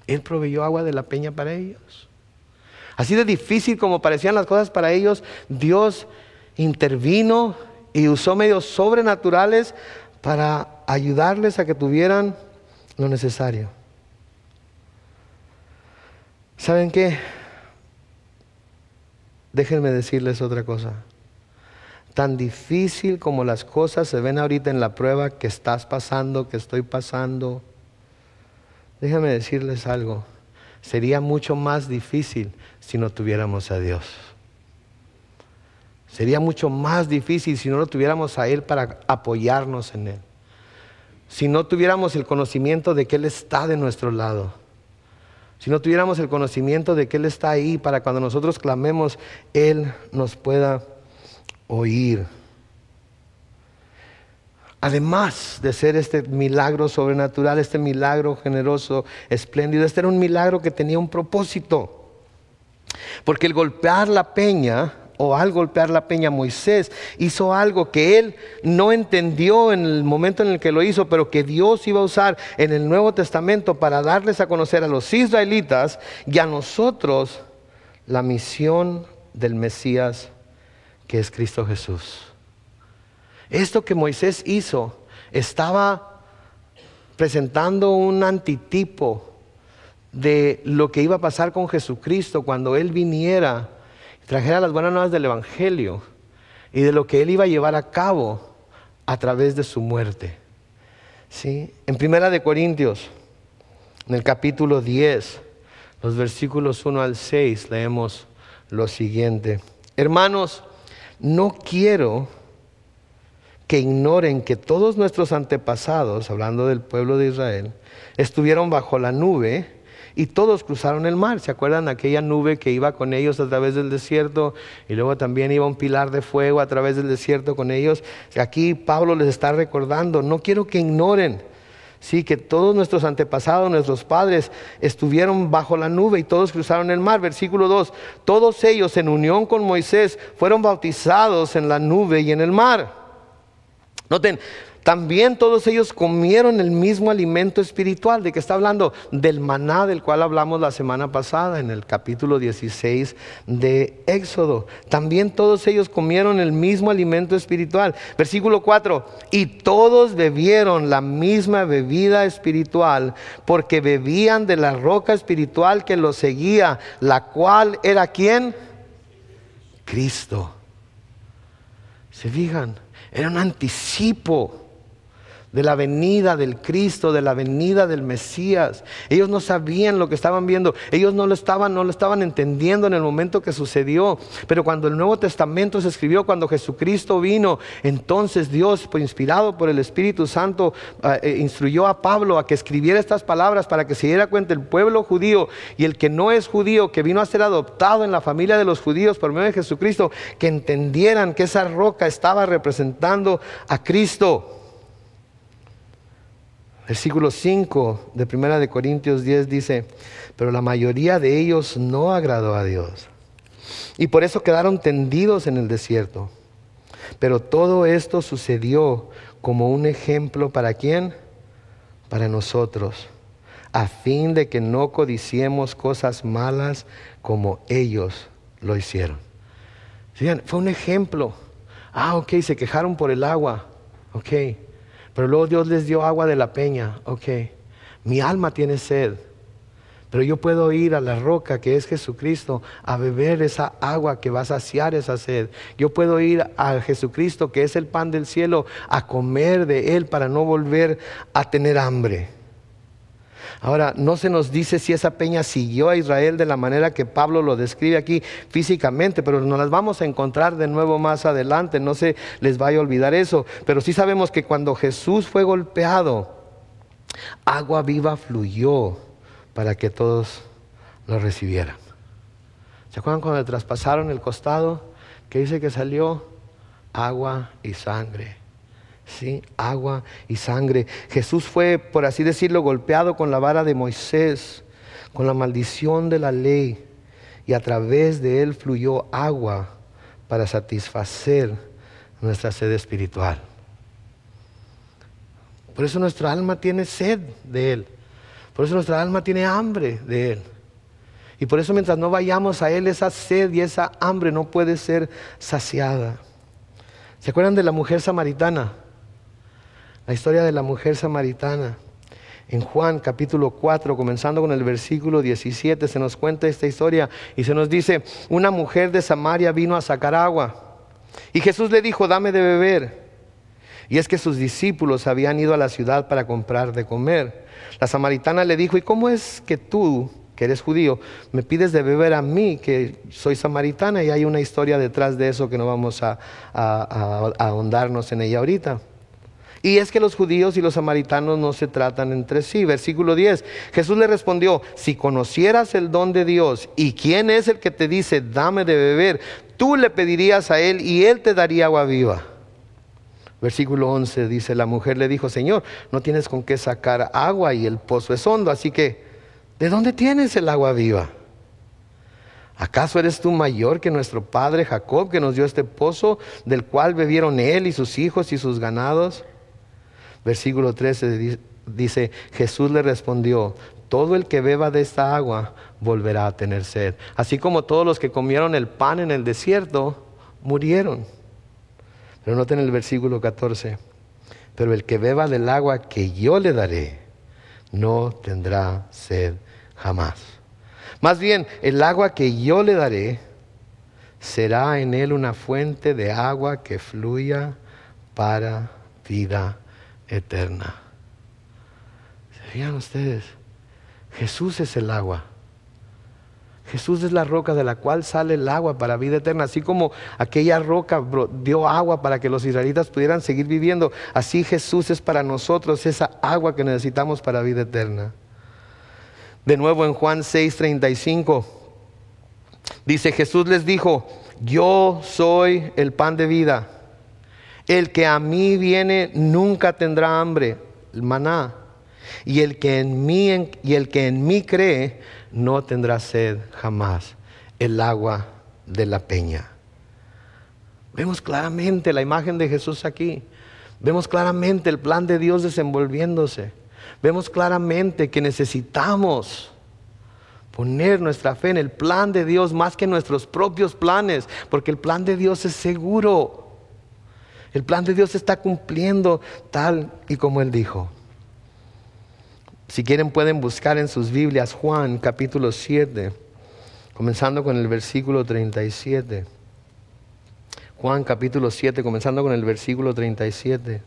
Él proveyó agua de la peña para ellos. Así de difícil como parecían las cosas para ellos, Dios intervino y usó medios sobrenaturales para ayudarles a que tuvieran lo necesario. ¿Saben qué? Déjenme decirles otra cosa. Tan difícil como las cosas se ven ahorita en la prueba que estás pasando, que estoy pasando, déjenme decirles algo. Sería mucho más difícil si no tuviéramos a Dios. Sería mucho más difícil si no lo tuviéramos a Él para apoyarnos en Él. Si no tuviéramos el conocimiento de que Él está de nuestro lado si no tuviéramos el conocimiento de que Él está ahí para cuando nosotros clamemos, Él nos pueda oír. Además de ser este milagro sobrenatural, este milagro generoso, espléndido, este era un milagro que tenía un propósito. Porque el golpear la peña o al golpear la peña Moisés hizo algo que él no entendió en el momento en el que lo hizo, pero que Dios iba a usar en el Nuevo Testamento para darles a conocer a los israelitas y a nosotros la misión del Mesías que es Cristo Jesús. Esto que Moisés hizo estaba presentando un antitipo de lo que iba a pasar con Jesucristo cuando Él viniera trajera las buenas nuevas del Evangelio y de lo que él iba a llevar a cabo a través de su muerte. ¿Sí? En Primera de Corintios, en el capítulo 10, los versículos 1 al 6, leemos lo siguiente. Hermanos, no quiero que ignoren que todos nuestros antepasados, hablando del pueblo de Israel, estuvieron bajo la nube y todos cruzaron el mar. ¿Se acuerdan aquella nube que iba con ellos a través del desierto? Y luego también iba un pilar de fuego a través del desierto con ellos. Aquí Pablo les está recordando, no quiero que ignoren. Sí, que todos nuestros antepasados, nuestros padres, estuvieron bajo la nube y todos cruzaron el mar. Versículo 2, todos ellos en unión con Moisés fueron bautizados en la nube y en el mar. Noten, también todos ellos comieron el mismo alimento espiritual de que está hablando, del maná del cual hablamos la semana pasada en el capítulo 16 de Éxodo. También todos ellos comieron el mismo alimento espiritual. Versículo 4, y todos bebieron la misma bebida espiritual porque bebían de la roca espiritual que los seguía, la cual era quién? Cristo. ¿Se fijan? Era un anticipo de la venida del Cristo, de la venida del Mesías. Ellos no sabían lo que estaban viendo, ellos no lo estaban, no lo estaban entendiendo en el momento que sucedió, pero cuando el Nuevo Testamento se escribió, cuando Jesucristo vino, entonces Dios, pues, inspirado por el Espíritu Santo, ah, eh, instruyó a Pablo a que escribiera estas palabras para que se diera cuenta el pueblo judío y el que no es judío, que vino a ser adoptado en la familia de los judíos por medio de Jesucristo, que entendieran que esa roca estaba representando a Cristo. Versículo 5 de 1 de Corintios 10 dice, pero la mayoría de ellos no agradó a Dios. Y por eso quedaron tendidos en el desierto. Pero todo esto sucedió como un ejemplo para quién? Para nosotros, a fin de que no codiciemos cosas malas como ellos lo hicieron. fue un ejemplo. Ah, ok, se quejaron por el agua. Ok. Pero luego Dios les dio agua de la peña. Ok, mi alma tiene sed. Pero yo puedo ir a la roca que es Jesucristo a beber esa agua que va a saciar esa sed. Yo puedo ir a Jesucristo que es el pan del cielo a comer de él para no volver a tener hambre. Ahora, no se nos dice si esa peña siguió a Israel de la manera que Pablo lo describe aquí físicamente, pero nos las vamos a encontrar de nuevo más adelante, no se les vaya a olvidar eso. Pero sí sabemos que cuando Jesús fue golpeado, agua viva fluyó para que todos lo recibieran. ¿Se acuerdan cuando le traspasaron el costado? Que dice que salió agua y sangre. ¿sí? agua y sangre. Jesús fue, por así decirlo, golpeado con la vara de Moisés, con la maldición de la ley, y a través de él fluyó agua para satisfacer nuestra sed espiritual. Por eso nuestra alma tiene sed de Él. Por eso nuestra alma tiene hambre de Él. Y por eso mientras no vayamos a Él, esa sed y esa hambre no puede ser saciada. ¿Se acuerdan de la mujer samaritana? la historia de la mujer samaritana. En Juan capítulo 4, comenzando con el versículo 17, se nos cuenta esta historia y se nos dice, una mujer de Samaria vino a sacar agua y Jesús le dijo, dame de beber. Y es que sus discípulos habían ido a la ciudad para comprar de comer. La samaritana le dijo, ¿y cómo es que tú, que eres judío, me pides de beber a mí, que soy samaritana? Y hay una historia detrás de eso que no vamos a, a ahondarnos en ella ahorita. Y es que los judíos y los samaritanos no se tratan entre sí. Versículo 10. Jesús le respondió, si conocieras el don de Dios y quién es el que te dice, dame de beber, tú le pedirías a él y él te daría agua viva. Versículo 11 dice, la mujer le dijo, Señor, no tienes con qué sacar agua y el pozo es hondo, así que, ¿de dónde tienes el agua viva? ¿Acaso eres tú mayor que nuestro padre Jacob, que nos dio este pozo, del cual bebieron él y sus hijos y sus ganados? Versículo 13 dice, Jesús le respondió, todo el que beba de esta agua volverá a tener sed. Así como todos los que comieron el pan en el desierto murieron. Pero noten el versículo 14. Pero el que beba del agua que yo le daré no tendrá sed jamás. Más bien, el agua que yo le daré será en él una fuente de agua que fluya para vida eterna. ¿Se ustedes? Jesús es el agua. Jesús es la roca de la cual sale el agua para vida eterna, así como aquella roca dio agua para que los israelitas pudieran seguir viviendo, así Jesús es para nosotros esa agua que necesitamos para vida eterna. De nuevo en Juan 6:35 dice, Jesús les dijo, yo soy el pan de vida. El que a mí viene nunca tendrá hambre, el maná. Y el que en mí, y el que en mí cree no tendrá sed jamás, el agua de la peña. Vemos claramente la imagen de Jesús aquí. Vemos claramente el plan de Dios desenvolviéndose. Vemos claramente que necesitamos poner nuestra fe en el plan de Dios más que en nuestros propios planes, porque el plan de Dios es seguro. El plan de Dios se está cumpliendo tal y como Él dijo. Si quieren pueden buscar en sus Biblias Juan capítulo 7, comenzando con el versículo 37. Juan capítulo 7, comenzando con el versículo 37.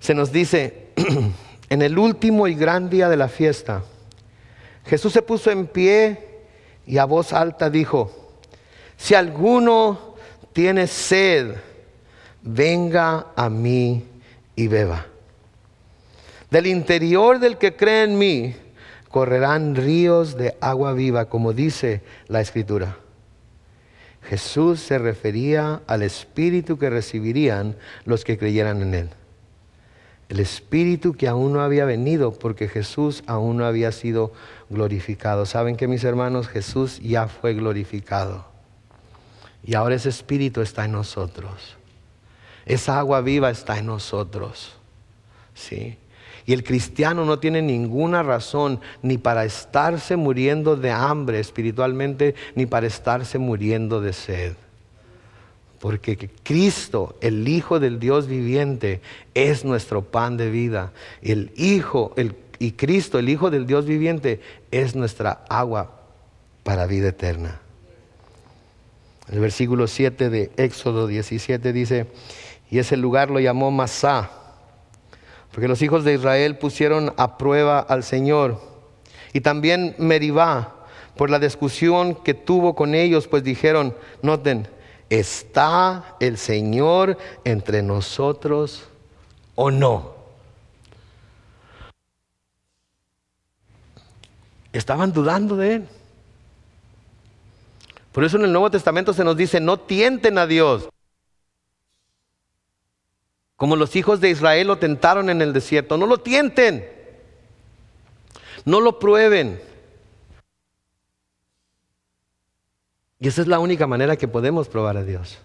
Se nos dice, en el último y gran día de la fiesta, Jesús se puso en pie y a voz alta dijo, si alguno tiene sed, venga a mí y beba. Del interior del que cree en mí correrán ríos de agua viva, como dice la escritura. Jesús se refería al espíritu que recibirían los que creyeran en él. El espíritu que aún no había venido porque Jesús aún no había sido glorificado. ¿Saben que mis hermanos? Jesús ya fue glorificado. Y ahora ese espíritu está en nosotros. Esa agua viva está en nosotros. ¿Sí? Y el cristiano no tiene ninguna razón ni para estarse muriendo de hambre espiritualmente, ni para estarse muriendo de sed. Porque Cristo, el Hijo del Dios viviente, es nuestro pan de vida. El Hijo el, y Cristo, el Hijo del Dios viviente, es nuestra agua para vida eterna. El versículo 7 de Éxodo 17 dice, y ese lugar lo llamó Masá, porque los hijos de Israel pusieron a prueba al Señor. Y también Meribá, por la discusión que tuvo con ellos, pues dijeron, noten, ¿está el Señor entre nosotros o no? Estaban dudando de Él. Por eso en el Nuevo Testamento se nos dice, no tienten a Dios como los hijos de Israel lo tentaron en el desierto. No lo tienten, no lo prueben. Y esa es la única manera que podemos probar a Dios,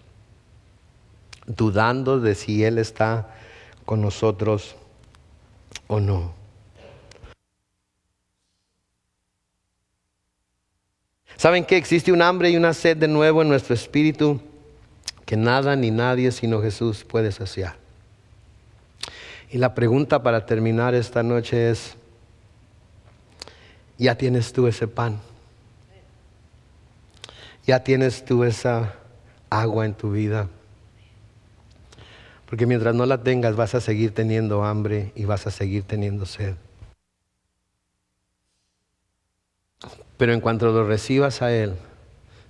dudando de si Él está con nosotros o no. ¿Saben que existe un hambre y una sed de nuevo en nuestro espíritu que nada ni nadie sino Jesús puede saciar? Y la pregunta para terminar esta noche es, ¿ya tienes tú ese pan? ¿Ya tienes tú esa agua en tu vida? Porque mientras no la tengas vas a seguir teniendo hambre y vas a seguir teniendo sed. Pero en cuanto lo recibas a Él,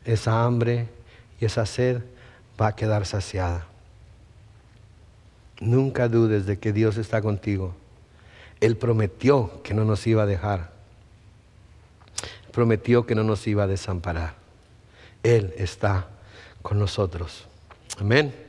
esa hambre y esa sed va a quedar saciada. Nunca dudes de que Dios está contigo. Él prometió que no nos iba a dejar. Prometió que no nos iba a desamparar. Él está con nosotros. Amén.